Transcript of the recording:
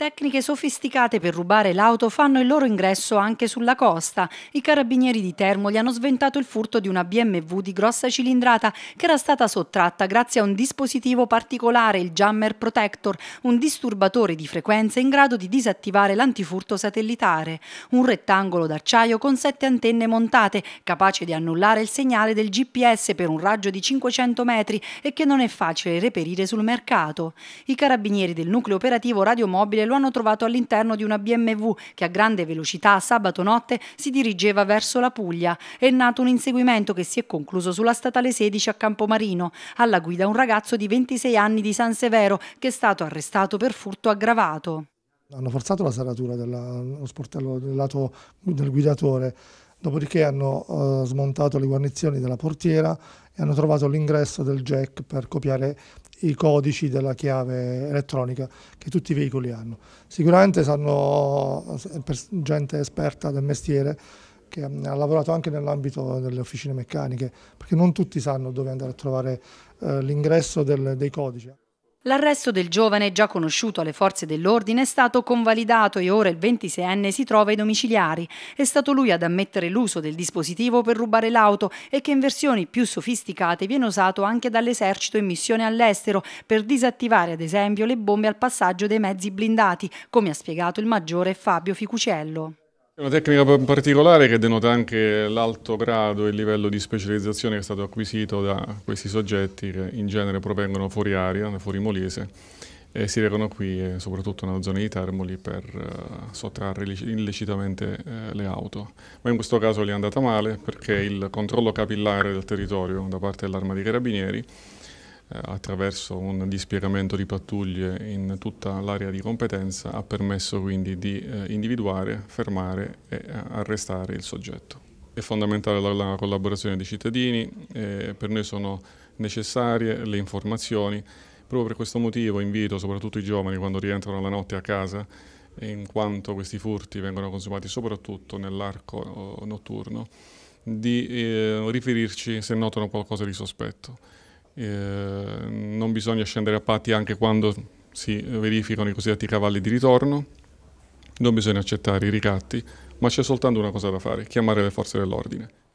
Tecniche sofisticate per rubare l'auto fanno il loro ingresso anche sulla costa. I carabinieri di Termoli hanno sventato il furto di una BMW di grossa cilindrata che era stata sottratta grazie a un dispositivo particolare, il Jammer Protector, un disturbatore di frequenza in grado di disattivare l'antifurto satellitare. Un rettangolo d'acciaio con sette antenne montate, capace di annullare il segnale del GPS per un raggio di 500 metri e che non è facile reperire sul mercato. I carabinieri del nucleo operativo radiomobile lo hanno trovato all'interno di una BMW che a grande velocità sabato notte si dirigeva verso la Puglia. È nato un inseguimento che si è concluso sulla statale 16 a Campomarino. Alla guida un ragazzo di 26 anni di San Severo che è stato arrestato per furto aggravato hanno forzato la serratura dello sportello del lato del guidatore dopodiché hanno eh, smontato le guarnizioni della portiera e hanno trovato l'ingresso del jack per copiare i codici della chiave elettronica che tutti i veicoli hanno. Sicuramente sanno eh, gente esperta del mestiere che mm, ha lavorato anche nell'ambito delle officine meccaniche, perché non tutti sanno dove andare a trovare eh, l'ingresso dei codici. L'arresto del giovane, già conosciuto alle forze dell'ordine, è stato convalidato e ora il 26enne si trova ai domiciliari. È stato lui ad ammettere l'uso del dispositivo per rubare l'auto e che in versioni più sofisticate viene usato anche dall'esercito in missione all'estero per disattivare ad esempio le bombe al passaggio dei mezzi blindati, come ha spiegato il maggiore Fabio Ficucello. È una tecnica particolare che denota anche l'alto grado e il livello di specializzazione che è stato acquisito da questi soggetti che in genere provengono fuori aria, fuori Molise, e si recano qui, eh, soprattutto nella zona di Termoli, per eh, sottrarre illecitamente eh, le auto. Ma in questo caso gli è andata male perché il controllo capillare del territorio da parte dell'arma dei carabinieri eh, attraverso un dispiegamento di pattuglie in tutta l'area di competenza ha permesso quindi di eh, individuare, fermare e eh, arrestare il soggetto. È fondamentale la collaborazione dei cittadini, per noi sono necessarie le informazioni. Proprio per questo motivo invito soprattutto i giovani quando rientrano la notte a casa in quanto questi furti vengono consumati soprattutto nell'arco oh, notturno, di riferirci se notano qualcosa di sospetto. Ehm, non bisogna scendere a patti anche quando si verificano i cosiddetti cavalli di ritorno, non bisogna accettare i ricatti, ma c'è soltanto una cosa da fare, chiamare le forze dell'ordine.